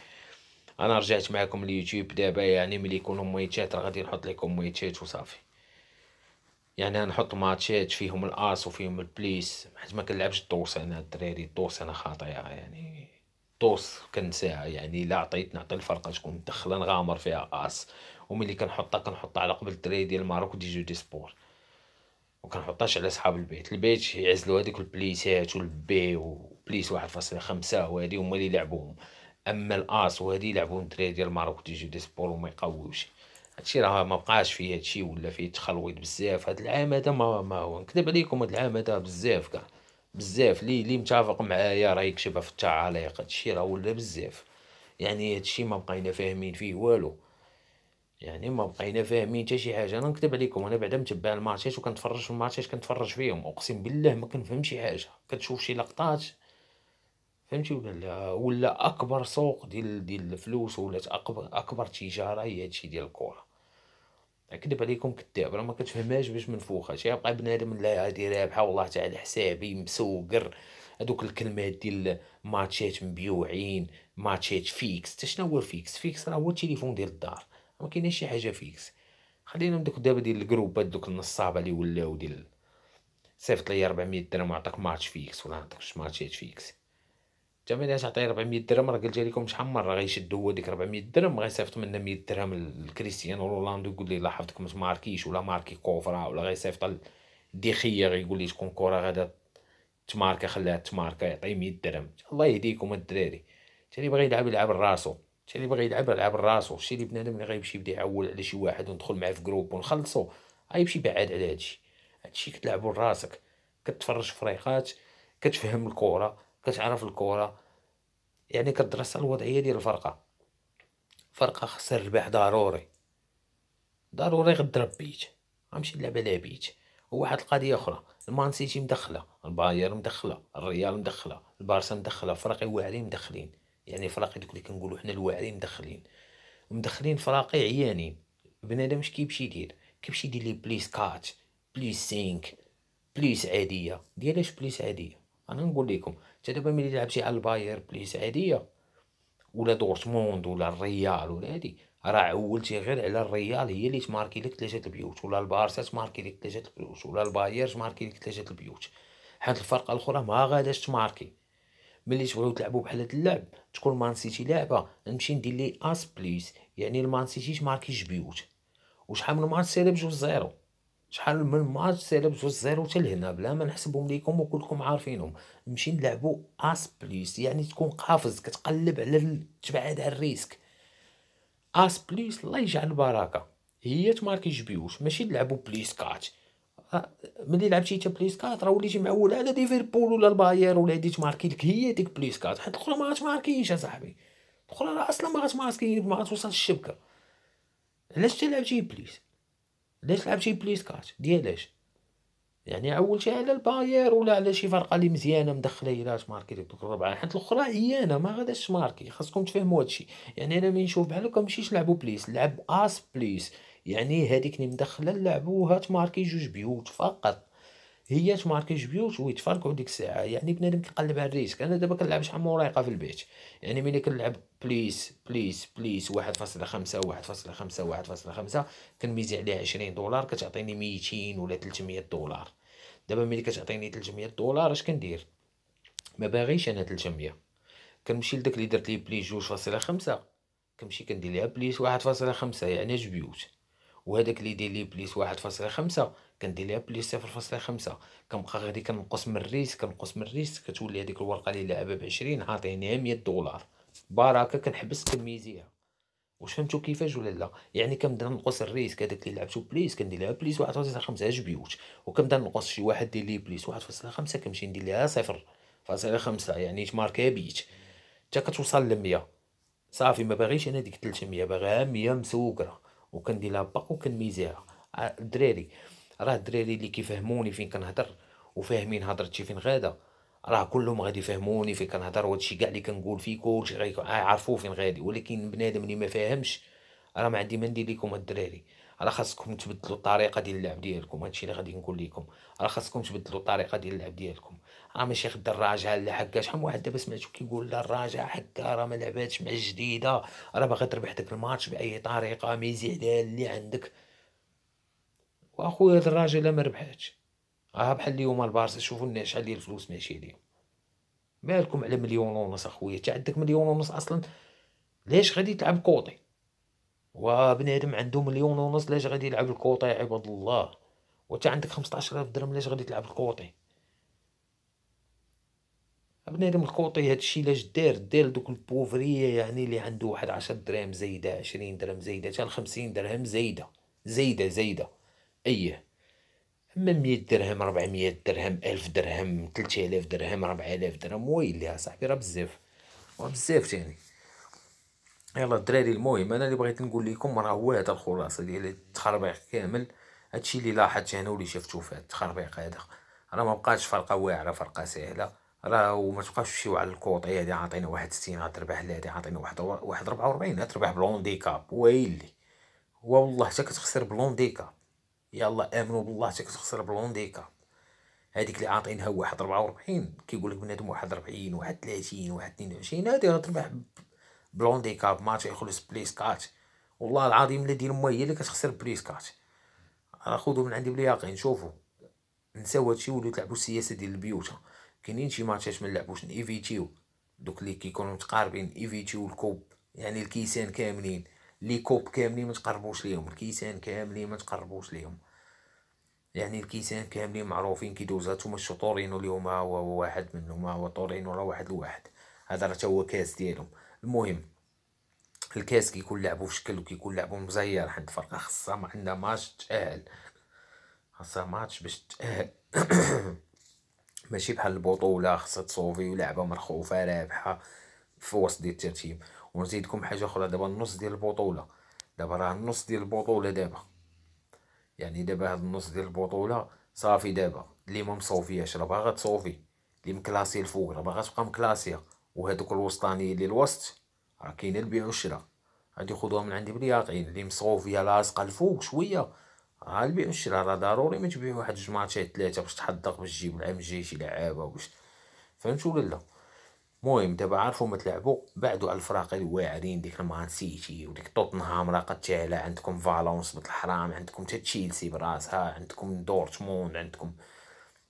انا رجعت معكم اليوتيوب دابا يعني ملي يكونوا مويتشات راه غادي نحط لكم مويتشات وصافي يعني غنحط ماتشات فيهم الاس وفيهم البليس حيت ما كنلعبش الطوس انا الدراري الطوس انا خاطئه يعني الدوس كنساها يعني لا عطيت نعطي الفرقه تكون مدخله نغامر فيها اس وملي كنحطها كنحطها على قبل الدراري ديال الماروك دي جو دي سبور وكنحطهاش على صحاب البيت البيت يعزلوا هذيك البليسات والبي وبليس واحد فاصلة خمسة وهادي هما اللي يلعبوهم اما الاس وهذه يلعبو الدراري ديال ماروك تيجيو دي سبور وما يقويوش هادشي راه ما بقاش فيه هادشي ولا فيه تخلويط بزاف هاد العام هذا ما, ما هو نكذب عليكم هاد العام هذا بزاف كاع بزاف لي لي متفق معايا راه يكتبها في التعاليق هادشي راه ولا بزاف يعني هادشي ما بقينا فاهمين فيه والو يعني ما بقينا فاهمين حتى شي حاجه انا نكذب عليكم انا بعدا متبع الماتشات وكنتفرج في الماتشات كنتفرج فيهم اقسم بالله ما كنفهم شي حاجه كتشوف شي لقطات فهمتي ولا آه، ولا اكبر سوق ديال ديال الفلوس ولا اكبر اكبر تجاره هي هادشي ديال الكره اكذب عليكم كذاب راه ما كتفهمهاش باش منفوخه يبقى بنادم لا هادي رابحه والله تعالى حسابي مسوقر هذوك الكلمات ديال ماتشات مبيوعين ماتشات فيكس حتى شنو هو فيكس فيكس راه هو التليفون ديال الدار ما كاينش شي حاجه فيكس خلينا من دوك دابا ديال الجروبات دوك النصابه اللي ولاو ديال صيفط لي 400 درهم وعطاك ماتش فيكس ولا عطاك ماتشات فيكس الثمن تاع 400 درهم راه قلت لكم شحال من مره غيشد هو ديك 400 درهم غيصيفط منها 100 درهم لكريستيانو رونالدو يقول لي لاحظتكم حفظك ما ولا ماركي كوفرا ولا غيصيفط ديخيا غيقول لي شكون كره غادا تماركا خليها تماركا يعطي 100 درهم الله يهديكم الدراري حتى اللي بغى يلعب يلعب راسو حتى اللي بغى يلعب يلعب راسو شتي اللي بنادم اللي غيمشي يبدا يعول على شي واحد وندخل معاه في جروب ونخلصو غيمشي بعاد على هادشي هادشي كتلعبو لراسك كتفرج فريقات كتفهم الكره كتعرف الكره يعني كدرس الوضعيه ديال الفرقه فرقه خصها ربح ضروري ضروري غضرب بيت غنمشي نلعب على بيت وواحد القضيه اخرى المان سيتي مدخله الباير مدخله الريال مدخله البارسا مدخله فراقي واعرين مدخلين يعني فراقي دوك اللي كنقولو حنا الواعرين مدخلين مدخلين فراقي عيانين بنادم اش كيمشي يدير كيمشي يدير لي بليس كات بليس سينك بليس عاديه ديالاش بليس عاديه انا نقول لكم حتى دابا ملي لعبتي شي على الباير بليس عاديه ولا دورتموند ولا الريال ولا هادي راه عولتي غير على الريال هي اللي تماركي لك ثلاثه البيوت ولا البارسا تماركي لك ثلاثه البيوت ولا الباير تماركي لك ثلاثه البيوت حيت الفرقه الاخرى ما غاداش تماركي ملي تبغيو تلعبوا بحال هاد اللعب تكون مان سيتي لعبه نمشي ندير ليه اس بليس يعني المان سيتي تماركيش بيوت وشحال من ماتش سالب بجوج زيرو شحال من ماتش سالب جوج زيرو حتى لهنا بلا ما نحسبهم ليكم وكلكم عارفينهم نمشي نلعبو اس بليس يعني تكون قافز كتقلب على تبعد على الريسك اس بليس الله يجعل البركه هي تماركي جبيوش ماشي نلعبو بليس كات أه، ملي لعبتي انت بليس كات راه وليتي معول على ديفيربول ولا الباير ولا ديت تماركي لك هي ديك بليس كات حيت الاخرى ما غتماركيش اصاحبي الاخرى راه اصلا ما غتماركي ما غاتوصل الشبكه علاش تلعب جي بليس علاش لعب شي بلي سكاتش ديالاش يعني اول شي على الباير ولا على شي فرقه اللي مزيانه مدخله الاش ماركي ديك الربعه حيت الاخرى عيانه ما غاداش ماركي خاصكم تفهموا هادشي يعني انا ملي نشوف بحال هكا ماشي بليس لعب اس بليس يعني هذيك اللي مدخله لعبوها تماركي جوج بيوت فقط هي ما كيجبيوش ويتفركو ديك الساعه يعني بنادم كيقلب على الريسك انا دابا كنلعب شحال مراهقه في البيت يعني ملي كنلعب بليس بليس بليس 1.5 1.5 1.5 كنميزي عليها 20 دولار كتعطيني 200 ولا 300 دولار دابا ملي كتعطيني 300 دولار اش كندير ما باغيش انا 300 كنمشي لداك اللي درت ليه بليس 2.5 كنمشي كندير ليها بليس 1.5 يعني جبيوت وهذاك اللي يدير لي بليس واحد فاصلة خمسة كندير ليها بليس صفر فاصلة خمسة كنبقى غادي كنقص من الريس كنقص من الريس كتولي هذيك الورقة اللي لعبها بعشرين عاطيني مية دولار بركة كنحبس كنميزيها واش فهمتو كيفاش ولا لا يعني كنبدا نقص الريسك هداك اللي لعبتو بليس كندير ليها بليس خمسه جبيوت وكنبدا نقص شي واحد دير لي بليس خمسه كنمشي ندير فاصله خمسه يعني تماركا بيت حتى كتوصل لمية صافي ما باغيش انا ديك 300 باغيها 100 مسوكره وكندير لها باك وكنميزيها آه، الدراري راه الدراري اللي كيفهموني فين كنهضر وفاهمين هضرتي فين غادا راه كلهم غادي يفهموني فين كنهضر وهادشي كاع اللي كنقول فيه كلشي غيعرفوه آه، فين غادي ولكن بنادم اللي ما فاهمش راه ما عندي ما ندير لكم الدراري راه خاصكم تبدلوا الطريقه ديال اللعب ديالكم هادشي اللي غادي نقول لكم راه خاصكم تبدلوا الطريقه ديال اللعب ديالكم راه ماشي غدا الراجعه لا حكا شحال واحد دابا سمعتو كيقول لا الراجعه حكا راه ما لعباتش مع الجديده راه باغا تربح داك الماتش باي طريقه ميزي عليها اللي عندك واخويا هاد الراجل ما ربحاتش راه بحال اليوم البارسا شوفوا لنا شحال ديال الفلوس ماشي ليهم مالكم على مليون ونص اخويا انت عندك مليون ونص اصلا ليش غادي تلعب كوطي وبنادم عنده مليون ونص ليش غادي يلعب الكوطي عباد الله وانت عندك 15000 درهم ليش غادي تلعب الكوطي بنادم القوطي هاد الشيء لاش دار دار دوك البوفريه يعني اللي عنده واحد 10 درهم زايده 20 درهم زايده حتى 50 درهم زايده زايده زايده ايه اما 100 درهم 400 درهم 1000 درهم 3000 درهم 4000 درهم ويلي صاحبي راه بزاف راه بزاف تاني يعني. يلا الدراري المهم انا اللي بغيت نقول لكم راه هو هذا الخلاصه ديال التخربيق كامل هادشي اللي لاحظت انا واللي شفتو فيه التخربيق هذا راه ما بقاش فرقه واعره فرقه سهله راه وما تبقاش تمشيو على الكوط هادي عاطينا واحد 60 لا هادي عاطينا واحد واحد 44 بلون دي كاب ويلي والله حتى كتخسر دي كاب يلا امنوا بالله حتى كتخسر دي كاب هذيك اللي عاطينها واحد 44 كيقول لك بنادم واحد 40 واحد 30 واحد 22 هادي غتربح دي كاب ماتش يخلص بليس كات والله العظيم اللي ديال هي اللي كتخسر بليس كات راه خذوا من عندي باليقين شوفوا نساو هادشي ولو تلعبوا السياسه ديال البيوت كاينين شي ماتشات ما نلعبوش نيفيتيو دوك اللي كيكونوا متقاربين ايفيتيو الكوب يعني الكيسان كاملين لي كوب كاملين ما تقربوش ليهم الكيسان كاملين ما تقربوش ليهم يعني الكيسان كاملين معروفين دوزات هما الشطورينو اللي هما هو واحد منهم هو طورينو راه واحد لواحد هذا راه هو كاس ديالهم المهم الكاس كيكون لعبو في شكل وكيكون لعبو مزير حد الفرقه خاصها ما عندها ماتش تاهل خاصها ماتش باش تاهل ماشي بحال البطوله خاصها تصوفي ولعبه مرخوفه رابحه في وسط ديال الترتيب ونزيدكم حاجه اخرى دابا النص ديال البطوله دابا راه النص ديال البطوله دابا يعني دابا هاد النص ديال البطوله صافي دابا اللي ما مصوفياش راه باغا تصوفي اللي مكلاسي الفوق راه باغا تبقى مكلاسيه وهادوك الوسطانيين اللي الوسط راه كاين البيع والشراء غادي خدوها من عندي بلياطين اللي مصوفيه لاصقه الفوق شويه غا البيع راه ضروري ما تبيع واحد جوج ماتشات ثلاثه باش تحدق باش تجيب العام الجاي شي لعابه باش فهمت ولا لا المهم دابا عارفو ما تلعبوا بعدو على الفراق الواعرين ديك المان سيتي وديك توتنهام راه قد تعلى عندكم فالونس بنت الحرام عندكم تا تشيلسي براسها عندكم دورتموند عندكم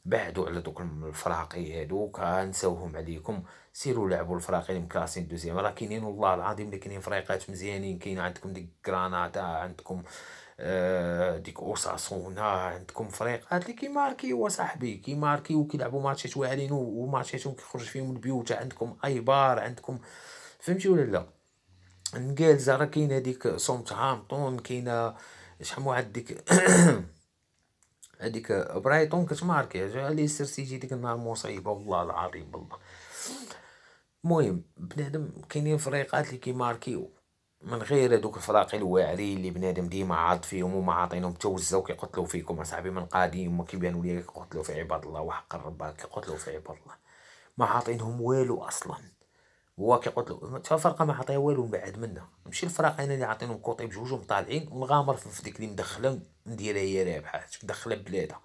بعدو على دوك الفراقي هادوك نساوهم عليكم سيروا لعبوا الفراقي المكلاسين دوزيام راه كاينين والله العظيم اللي كاينين فريقات مزيانين كاين عندكم ديك غراناتا عندكم آه، ديك اوساسونا عندكم فريق هاد اللي كيماركيو صاحبي كيماركيو وكيلعبوا ماتشات واعرين وماتشاتهم كيخرج فيهم البيوت عندكم اي بار عندكم فهمتي ولا لا انجلزا راه كاينه هذيك ساوثهامبتون كاينه شحال من واحد ديك هذيك برايتون كتماركي ليستر سيتي ديك النهار مصيبه والله العظيم والله المهم بنادم كاينين فريقات اللي كيماركيو من غير هذوك الفراقي الواعرين اللي بنادم ديما عاض فيهم وما عاطينهم توزه وكيقتلوا فيكم اصاحبي من قديم كيبانوا لي كيقتلوا في عباد الله وحق الرب كيقتلوا في عباد الله ما عاطينهم والو اصلا هو كيقتلوا حتى الفرقه ما عطيها والو من بعد منا ماشي الفرق انا اللي عاطينهم كوطي بجوج ومطالعين ونغامر في ديك اللي مدخله نديرها هي رابحه مدخله بلادها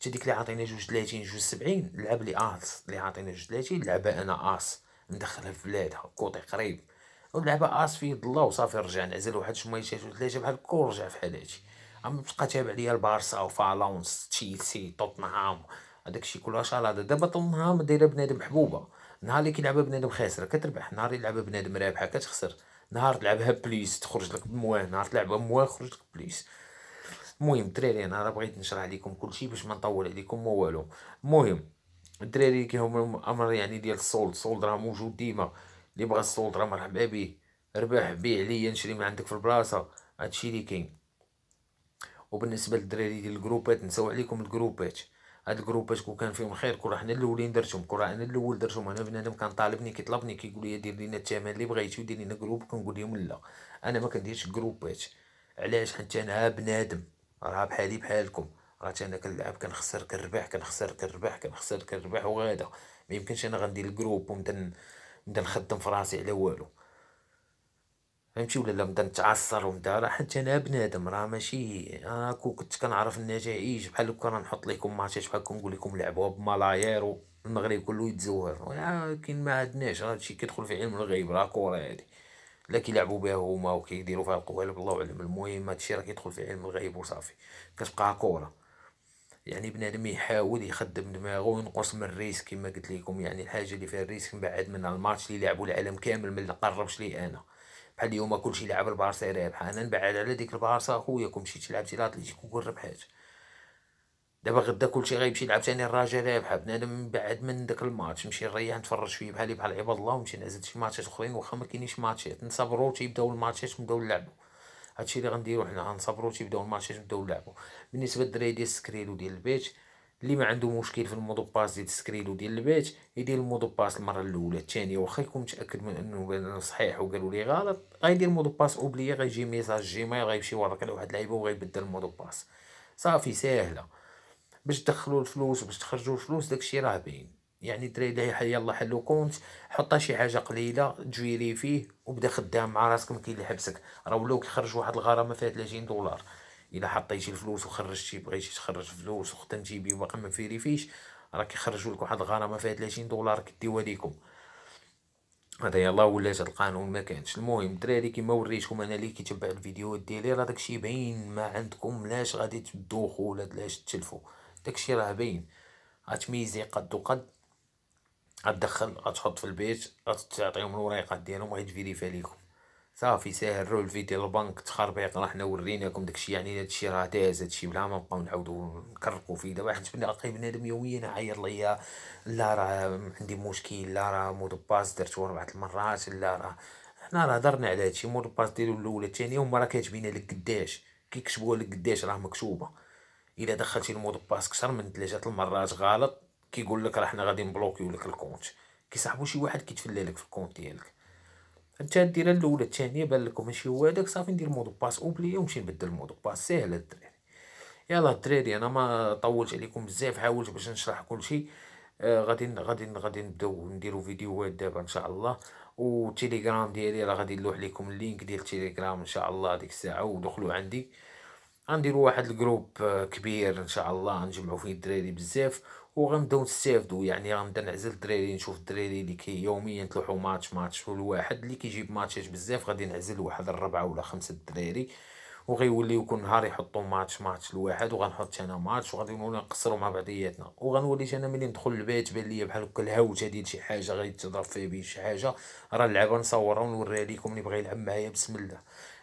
حتى ديك اللي عاطينا جوج 30 جوج 70 لعب لي اس اللي عاطينا جوج 30 لعبها انا اس مدخله في بلادها كوطي قريب في اصفي الله وصافي رجع نعزل واحد شميشات وثلاجه بحال الكل ورجع في هادشي اما تبقى تابع ليا البارسا وفالونس تشيلسي توتنهام هذاك الشيء كلها شالاده دابا توتنهام دايره بنادم محبوبه نهار اللي كيلعبها بنادم خاسره كتربح نهار يلعبها بنادم رابحه كتخسر نهار تلعبها بليس تخرج لك بمواه نهار تلعبها بمواه خرج لك بليس المهم الدراري انا راه بغيت نشرح لكم كلشي باش ما نطول عليكم ما والو المهم الدراري كيهم الامر يعني ديال السولد السولد راه موجود ديما اللي بغى السولد راه مرحبا به ربح بيع ليا نشري من عندك في البلاصه هادشي اللي كاين وبالنسبه للدراري ديال الجروبات نساو عليكم الجروبات هاد الجروبات كون كان فيهم خير كون راه حنا الاولين درتهم كون راه انا الاول درتهم انا بنادم كان طالبني كيطلبني كيقول لي دير لينا الثمن اللي بغيتي ودير لينا جروب كنقول لهم لا انا ما كنديرش جروبات علاش حيت انا بنادم راه بحالي بحالكم راه انا كنلعب كنخسر كنربح كنخسر كنربح كنخسر كنربح وغادا ما يمكنش انا غندير الجروب ومتن نبدا نخدم في راسي على والو فهمتي ولا لا نبدا نتعصر ونبدا راه حتى انا بنادم راه ماشي انا كون كنت كنعرف النتائج بحال هكا راه نحط لكم ماتشات بحال هكا نقول لكم لعبوها بملايير والمغرب كله يتزوهر ولكن ما عندناش راه هادشي كيدخل في علم الغيب راه كورة هادي لا كيلعبوا بها هما وكيديروا فيها القوالب الله اعلم المهم هادشي راه كيدخل في علم الغيب وصافي كتبقى كوره يعني بنادم يحاول يخدم دماغه وينقص من الريسك كما قلت لكم يعني الحاجه اللي فيها الريسك نبعد من الماتش اللي لعبوا العالم كامل ما قربش ليه انا بحال اليوم كلشي لعب البارسا رابحه انا نبعد على ديك البارسا خويا كون مشيت تلعب شي لاتليتيكو كون ربحات دابا غدا كلشي غيمشي يلعب ثاني الرجاء رابحه بنادم بعد من داك الماتش نمشي نريح نتفرج فيه بحالي بحال عباد الله ونمشي نعزل شي ماتشات اخرين واخا ما كاينينش ماتشات نصبروا تيبداو الماتشات ونبداو نلعبوا هادشي اللي غنديرو حنا غنصبرو تيبداو الماتشات نبداو نلعبو بالنسبه للدراري ديال سكريلو ديال البيت اللي ما عنده مشكل في المودو باس ديال سكريلو ديال البيت يدير المودو باس المره الاولى الثانيه واخا يكون متاكد من انه صحيح وقالوا لي غلط غيدير المودو باس اوبليي غيجي ميساج جيميل غيمشي يورك على واحد اللعيبه وغيبدل المودو باس صافي ساهله باش تدخلوا الفلوس وباش تخرجوا الفلوس داكشي راه باين يعني الدراري اللي يلا حلو كونت حطها شي حاجه قليله تجويري فيه وبدا خدام مع راسك ما كاين اللي حبسك راه ولاو كيخرج واحد الغرامه فيها 30 دولار الا حطيتي الفلوس وخرجتي بغيتي تخرج فلوس وخدمتي بيه باقي ما فيريفيش راه كيخرجوا لك واحد الغرامه فيها 30 دولار كديوها ليكم هذا يلا ولات هاد القانون ما كانش المهم الدراري كيما وريتكم انا اللي كيتبع الفيديوهات ديالي راه داكشي باين ما عندكم لاش غادي تدوخوا ولا لاش تلفوا داكشي راه باين غتميزي قد وقد غتدخل غتحط في البيت غتعطيهم الوريقات ديالهم غيتفيريفا عليكم صافي ساهل روح الفيديو ديال البنك تخربيق راه حنا وريناكم داكشي يعني هادشي راه داز هادشي بلا ما نبقاو نعاودو نكرقو فيه دابا حيت باقي بنادم يوميا عاير ليا لا راه عندي مشكل لا راه مود باس درتو ربعة المرات لا راه حنا راه هضرنا على هادشي مود باس ديالو الاولى الثانية هما راه كاتبين لك قداش كيكتبوها لك قداش راه مكتوبة الا دخلتي المود باس كثر من ثلاثة المرات غلط كيقول لك راه حنا غادي نبلوكيو لك الكونت كيصاحبو شي واحد كيتفلى لك في الكونت ديالك انت دير الاولى الثانيه بان لك ماشي هو هذاك صافي ندير مود باس اوبلي ونمشي نبدل مودو باس ساهله الدراري يلا الدراري انا ما طولت عليكم بزاف حاولت باش نشرح كلشي آه غادي غادي غادي نبداو نديرو فيديوهات دابا ان شاء الله والتليجرام ديالي راه غادي نلوح لكم اللينك ديال التليجرام ان شاء الله ديك الساعه ودخلوا عندي غنديروا واحد الجروب آه، كبير ان شاء الله غنجمعوا فيه الدراري بزاف وغنبداو نستافدو يعني غنبدا نعزل الدراري نشوف الدراري اللي كي يوميا تلوحو ماتش ماتش والواحد اللي كيجيب ماتشات بزاف غادي نعزل واحد الربعه ولا خمسه الدراري وغيوليو كل نهار يحطو ماتش ماتش لواحد وغنحط انا ماتش وغادي نقصرو مع بعضياتنا وغنولي انا ملي ندخل البيت بان ليا بحال هكا الهوته ديال شي حاجه غادي تضرب فيها بيه شي حاجه راه اللعبه نصورها ونوريها لكم اللي بغى يلعب معايا بسم الله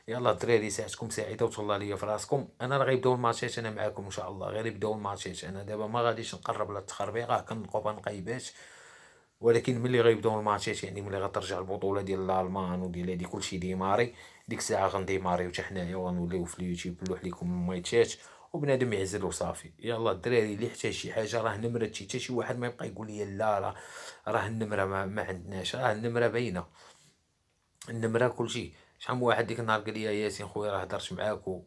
يلا الدراري ساعتكم سعيده وتهلا ليا في راسكم انا راه غيبداو الماتشات انا معاكم ان شاء الله غير يبداو الماتشات انا دابا ما غاديش نقرب للتخربيقه كنقوب نقيبات ولكن ملي غيبداو الماتشات يعني ملي غترجع البطوله ديال الالمان وديال هادي كلشي ديماري ديك الساعه غنديماريو حتى حنايا وغنوليو في اليوتيوب نلوح لكم الماتشات وبنادم يعزل وصافي يلا الدراري اللي يحتاج شي حاجه راه نمره شي حتى شي واحد ما يبقى يقول لي لا راه راه النمره ما, ما عندناش راه النمره باينه النمره كلشي شحال من واحد ديك النهار قال لي ياسين خويا راه هضرت معاك و...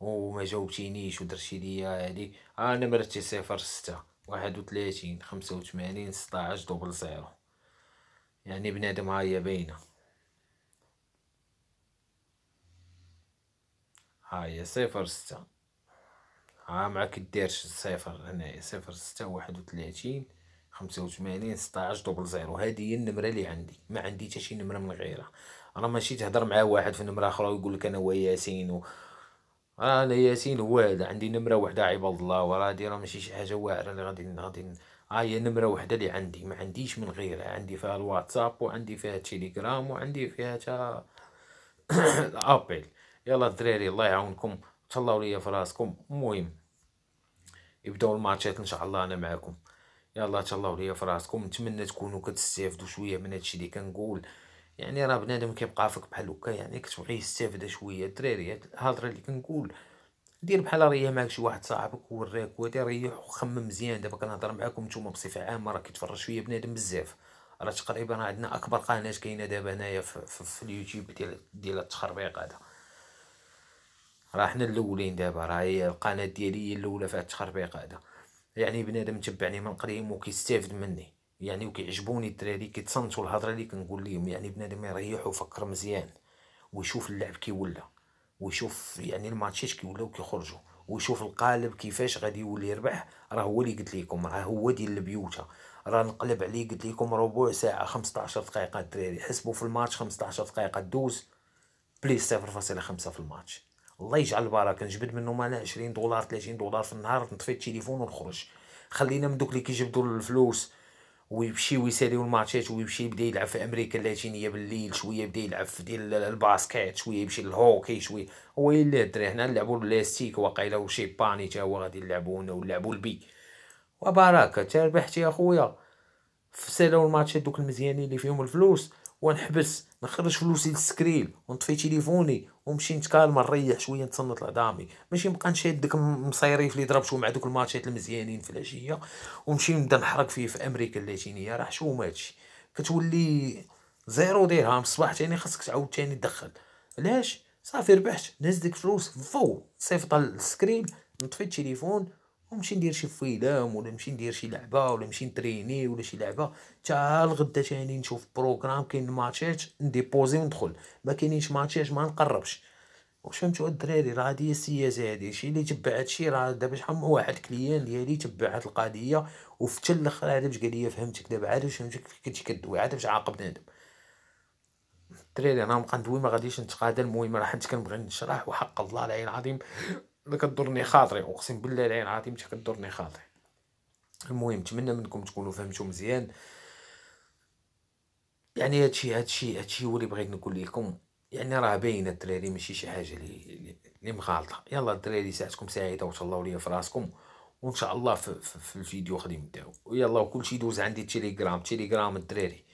وما جاوبتينيش ودرتي ليا هادي آه، انا مرتي صفر ستة واحد وثلاثين خمسة وثمانين ستاعش دوبل زيرو يعني بنادم هاي باينة هاي صفر ستة ها معاك ديرش صفر هنايا صفر ستة واحد وثلاثين خمسة وثمانين ستاعش دوبل زيرو هادي هي النمرة اللي عندي ما عندي تا شي نمرة من غيرها راه ماشي تهضر مع واحد في نمره اخرى ويقول لك انا هو ياسين و... راه انا ياسين هو هذا عندي نمره وحده عباد الله وراه هادي راه ماشي شي حاجه واعره اللي غادي غادي ها آه، هي نمره وحده اللي عندي ما عنديش من غيرها عندي فيها الواتساب وعندي فيها تيليجرام وعندي فيها تا الابل يلا الدراري الله يعاونكم تهلاو ليا في راسكم المهم يبداو الماتشات ان شاء الله انا معاكم يلا تهلاو ليا في راسكم نتمنى تكونوا كتستافدوا شويه من هادشي اللي كنقول يعني راه بنادم كيبقى فيك بحال هكا يعني كتبغي يستافد شويه الدراري الهضره اللي كنقول دير بحال راه معاك شي واحد صاحبك ووريك ودي ريح وخمم مزيان دابا كنهضر معاكم نتوما بصفه عامه راه كيتفرج شويه بنادم بزاف راه تقريبا عندنا اكبر قناه كاينه دابا هنايا في, في, في اليوتيوب ديال ديال التخربيق هذا راه حنا الاولين دابا راه هي القناه ديالي هي الاولى في التخربيق هذا يعني بنادم تبعني من قديم وكيستافد مني يعني وكيعجبوني الدراري كيتصنتوا الهضره اللي كنقول لهم يعني بنادم يريح وفكر مزيان ويشوف اللعب كي ولا ويشوف يعني الماتشات ولاو كيخرجوا ويشوف القالب كيفاش غادي يولي يربح راه هو اللي قلت لكم راه هو ديال البيوتا راه نقلب عليه قلت لكم ربع ساعه 15 دقيقه الدراري حسبوا في الماتش 15 دقيقه دوز بليس 0.5 في الماتش الله يجعل البركه نجبد منه مال 20 دولار 30 دولار في النهار نطفي التليفون ونخرج خلينا من دوك اللي كيجبدوا الفلوس ويمشي ويساليو الماتشات ويمشي يبدا يلعب في امريكا اللاتينيه بالليل شويه يبدا يلعب في ديال الباسكيت شويه يمشي للهوكي شويه هو الا الدري حنا نلعبوا الاستيك واقيلا وشي باني حتى هو غادي نلعبوا هنا ونلعبوا البي وبركه ربحت يا خويا سالاو الماتشات دوك المزيانين اللي فيهم الفلوس ونحبس نخرج فلوسي للسكريل ونطفي تليفوني ومشي نتكال نريح شويه نتصنت لعظامي ماشي نبقى نشاد داك المصيريف اللي ضربته مع دوك الماتشات المزيانين في العشيه ومشي نبدا نحرق فيه في امريكا اللاتينيه راه شو هادشي كتولي زيرو درهم الصباح تاني خاصك تعاود تاني تدخل علاش صافي ربحت نهز ديك فلوس فو صيفط السكرين نطفي التليفون ونمشي ندير شي فيلم ولا نمشي ندير شي لعبه ولا نمشي نتريني ولا شي لعبه حتى الغدا تاني نشوف بروغرام كاين ماتشات نديبوزي وندخل ما كاينينش ماتشات ما نقربش واش فهمتوا الدراري راه هادي السياسه هادي شي اللي تبع هادشي راه دابا شحال من واحد كليان ديالي تبع هاد القضيه وفي الاخر عاد باش قال لي فهمتك دابا عاد باش فهمتك كنتي كدوي عاد باش عاقب نادم الدراري انا نبقى ندوي ما غاديش نتقادل المهم راه حنت كنبغي نشرح وحق الله العلي العظيم كدورني خاطري اقسم بالله العين العظيم كدورني خاطري المهم نتمنى منكم تكونوا فهمتوا مزيان يعني هادشي هادشي هادشي هو اللي بغيت نقول لكم يعني راه باينه الدراري ماشي شي حاجه اللي اللي مغالطه يلا الدراري ساعتكم سعيده وتهلاو ليا في راسكم وان شاء الله في, في, في الفيديو غادي نبداو ويلا وكلشي يدوز عندي تيليجرام تيليجرام الدراري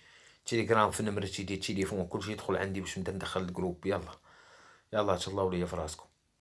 تيليجرام في نمرتي ديال التليفون كلشي يدخل عندي باش نبدا ندخل الجروب يلا يلا تهلاو ليا في راسكم